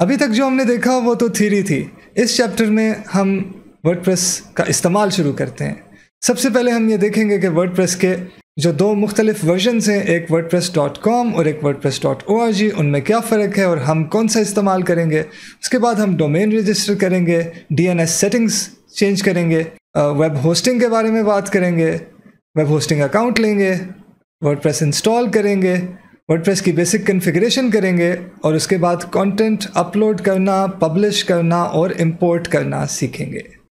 अभी तक जो हमने देखा वो तो थीरी थी इस चैप्टर में हम वर्ड का इस्तेमाल शुरू करते हैं सबसे पहले हम ये देखेंगे कि वर्ड के जो दो मुख्तलिफ वर्जनस हैं एक प्रेस डॉट कॉम और एक press dot O R G उनमें क्या फ़र्क है और हम कौन सा इस्तेमाल करेंगे उसके बाद हम डोमेन रजिस्टर करेंगे D N S settings change करेंगे वेब होस्टिंग के बारे में बात करेंगे वेब होस्टिंग अकाउंट लेंगे प्रेस इंस्टॉल करेंगे वर्डप्रेस की बेसिक कन्फिग्रेशन करेंगे और उसके बाद कंटेंट अपलोड करना पब्लिश करना और इंपोर्ट करना सीखेंगे